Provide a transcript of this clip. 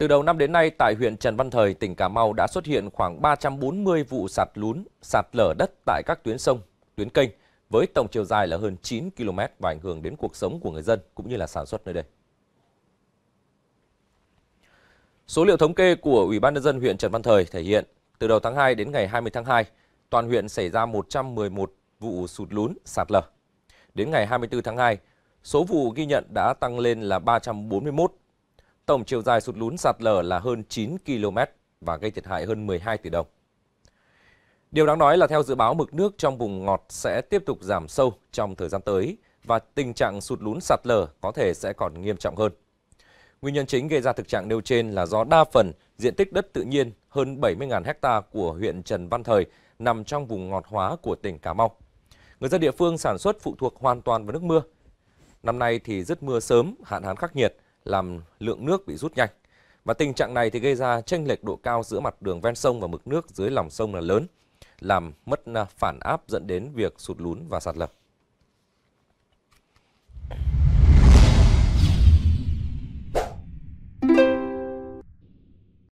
Từ đầu năm đến nay, tại huyện Trần Văn Thời, tỉnh Cà Mau đã xuất hiện khoảng 340 vụ sạt lún, sạt lở đất tại các tuyến sông, tuyến kênh, với tổng chiều dài là hơn 9 km và ảnh hưởng đến cuộc sống của người dân cũng như là sản xuất nơi đây. Số liệu thống kê của Ủy ban nhân dân huyện Trần Văn Thời thể hiện, từ đầu tháng 2 đến ngày 20 tháng 2, toàn huyện xảy ra 111 vụ sụt lún, sạt lở. Đến ngày 24 tháng 2, số vụ ghi nhận đã tăng lên là 341 Tổng chiều dài sụt lún sạt lở là hơn 9 km và gây thiệt hại hơn 12 tỷ đồng. Điều đáng nói là theo dự báo mực nước trong vùng ngọt sẽ tiếp tục giảm sâu trong thời gian tới và tình trạng sụt lún sạt lở có thể sẽ còn nghiêm trọng hơn. Nguyên nhân chính gây ra thực trạng nêu trên là do đa phần diện tích đất tự nhiên hơn 70.000 ha của huyện Trần Văn Thời nằm trong vùng ngọt hóa của tỉnh Cà Mau. Người dân địa phương sản xuất phụ thuộc hoàn toàn vào nước mưa. Năm nay thì rất mưa sớm, hạn hán khắc nghiệt – làm lượng nước bị rút nhanh. Và tình trạng này thì gây ra chênh lệch độ cao giữa mặt đường ven sông và mực nước dưới lòng sông là lớn, làm mất à, phản áp dẫn đến việc sụt lún và sạt lở.